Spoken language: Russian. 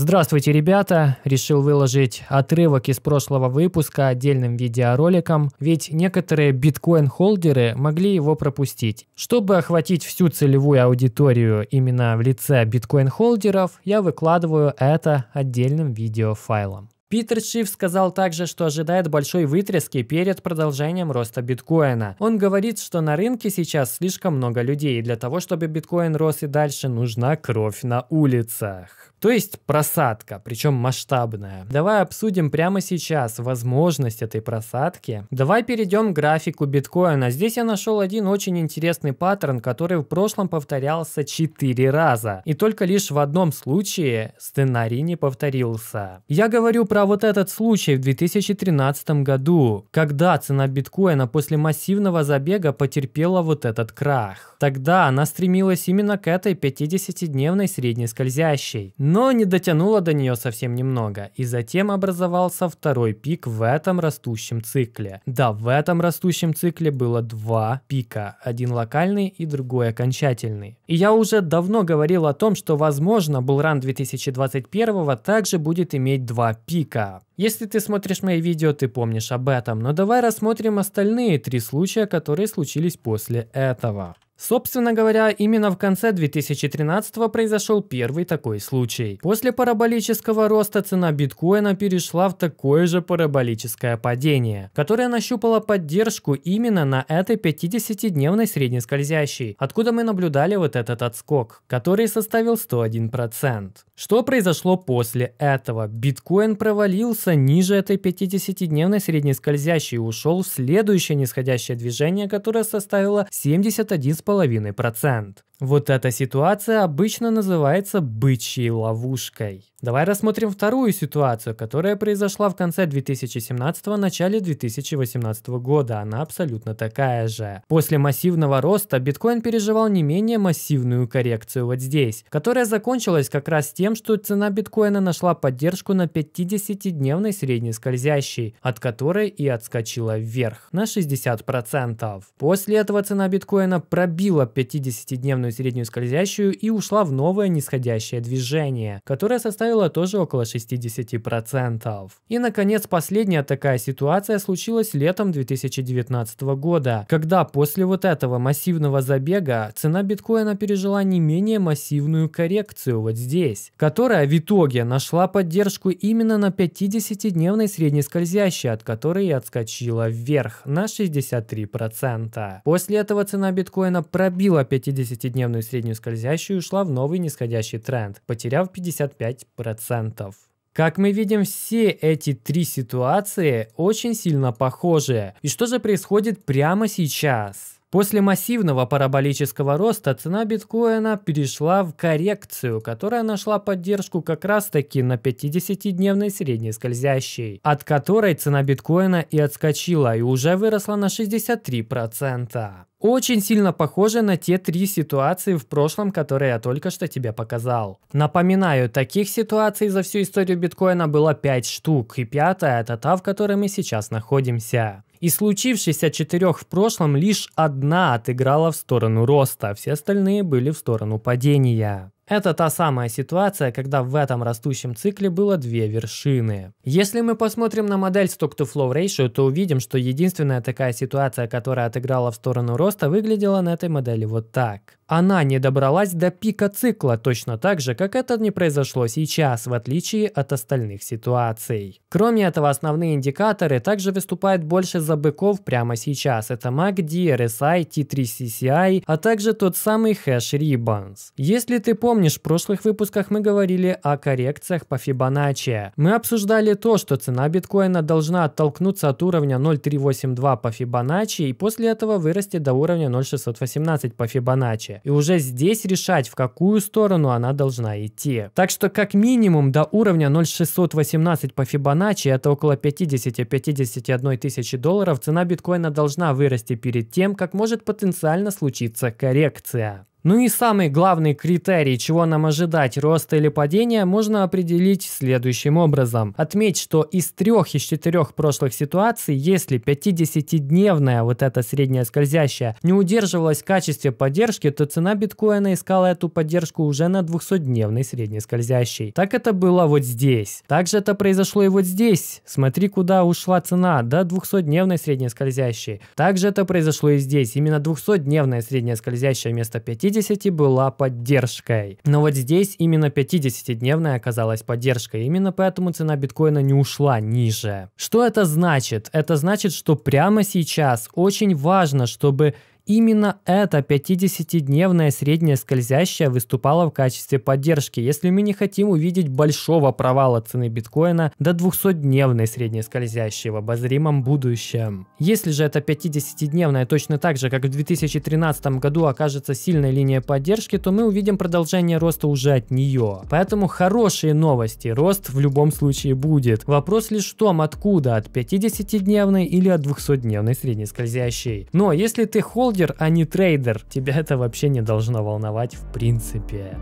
Здравствуйте, ребята! Решил выложить отрывок из прошлого выпуска отдельным видеороликом, ведь некоторые биткоин-холдеры могли его пропустить. Чтобы охватить всю целевую аудиторию именно в лице биткоин-холдеров, я выкладываю это отдельным видеофайлом. Питер Шиф сказал также, что ожидает большой вытряски перед продолжением роста биткоина. Он говорит, что на рынке сейчас слишком много людей, и для того, чтобы биткоин рос и дальше, нужна кровь на улицах. То есть просадка, причем масштабная. Давай обсудим прямо сейчас возможность этой просадки. Давай перейдем к графику биткоина. Здесь я нашел один очень интересный паттерн, который в прошлом повторялся 4 раза. И только лишь в одном случае сценарий не повторился. Я говорю про про вот этот случай в 2013 году, когда цена биткоина после массивного забега потерпела вот этот крах. Тогда она стремилась именно к этой 50-дневной средней скользящей, но не дотянула до нее совсем немного, и затем образовался второй пик в этом растущем цикле. Да, в этом растущем цикле было два пика, один локальный и другой окончательный. И я уже давно говорил о том, что возможно Булран 2021 также будет иметь два пика, Ника. Если ты смотришь мои видео, ты помнишь об этом, но давай рассмотрим остальные три случая, которые случились после этого. Собственно говоря, именно в конце 2013 произошел первый такой случай. После параболического роста цена биткоина перешла в такое же параболическое падение, которое нащупало поддержку именно на этой 50-дневной среднескользящей, откуда мы наблюдали вот этот отскок, который составил 101%. Что произошло после этого? Биткоин провалился ниже этой 50-дневной средней скользящей и ушел в следующее нисходящее движение, которое составило 71,5%. Вот эта ситуация обычно называется «бычьей ловушкой». Давай рассмотрим вторую ситуацию, которая произошла в конце 2017 начале 2018 года. Она абсолютно такая же. После массивного роста биткоин переживал не менее массивную коррекцию вот здесь, которая закончилась как раз тем, что цена биткоина нашла поддержку на 50-дневной средней скользящей, от которой и отскочила вверх на 60%. После этого цена биткоина пробила 50-дневную длинную среднюю скользящую и ушла в новое нисходящее движение, которое составило тоже около 60%. И, наконец, последняя такая ситуация случилась летом 2019 года, когда после вот этого массивного забега цена биткоина пережила не менее массивную коррекцию вот здесь, которая в итоге нашла поддержку именно на 50-дневной средней скользящей, от которой и отскочила вверх на 63%. После этого цена биткоина пробила 50-дневную 5-дневную среднюю скользящую ушла в новый нисходящий тренд, потеряв 55%. Как мы видим, все эти три ситуации очень сильно похожи. И что же происходит прямо сейчас? После массивного параболического роста цена биткоина перешла в коррекцию, которая нашла поддержку как раз-таки на 50-дневной средней скользящей, от которой цена биткоина и отскочила и уже выросла на 63%. Очень сильно похоже на те три ситуации в прошлом, которые я только что тебе показал. Напоминаю, таких ситуаций за всю историю биткоина было 5 штук, и пятая это та, в которой мы сейчас находимся. И случившихся четырех в прошлом лишь одна отыграла в сторону роста, все остальные были в сторону падения. Это та самая ситуация, когда в этом растущем цикле было две вершины. Если мы посмотрим на модель Stock-to-Flow Ratio, то увидим, что единственная такая ситуация, которая отыграла в сторону роста, выглядела на этой модели вот так. Она не добралась до пика цикла, точно так же, как это не произошло сейчас, в отличие от остальных ситуаций. Кроме этого, основные индикаторы также выступают больше за быков прямо сейчас. Это MACD, RSI, T3CCI, а также тот самый хэш Ribbons. Если ты помнишь, помнишь, в прошлых выпусках мы говорили о коррекциях по Фибоначчи. Мы обсуждали то, что цена биткоина должна оттолкнуться от уровня 0.382 по Фибоначчи и после этого вырасти до уровня 0.618 по Фибоначчи. И уже здесь решать, в какую сторону она должна идти. Так что как минимум до уровня 0.618 по Фибоначчи, это около 50-51 тысячи долларов, цена биткоина должна вырасти перед тем, как может потенциально случиться коррекция. Ну и самый главный критерий, чего нам ожидать, роста или падения, можно определить следующим образом. Отметь, что из трех из четырех прошлых ситуаций, если 50-дневная вот эта средняя скользящая не удерживалась в качестве поддержки, то цена биткоина искала эту поддержку уже на 200-дневной средней скользящей. Так это было вот здесь. Также это произошло и вот здесь. Смотри, куда ушла цена, до 200-дневной средней скользящей. Также это произошло и здесь. Именно 200-дневная средняя скользящая вместо 50 50 была поддержкой. Но вот здесь именно 50-дневная оказалась поддержкой, именно поэтому цена биткоина не ушла ниже. Что это значит? Это значит, что прямо сейчас очень важно, чтобы именно эта 50-дневная средняя скользящая выступала в качестве поддержки, если мы не хотим увидеть большого провала цены биткоина до 200-дневной средней скользящей в обозримом будущем. Если же эта 50-дневная точно так же, как в 2013 году окажется сильной линией поддержки, то мы увидим продолжение роста уже от нее. Поэтому хорошие новости, рост в любом случае будет. Вопрос лишь в том, откуда, от 50-дневной или от 200-дневной средней скользящей. Но если ты холд трейдер, а не трейдер. Тебя это вообще не должно волновать в принципе.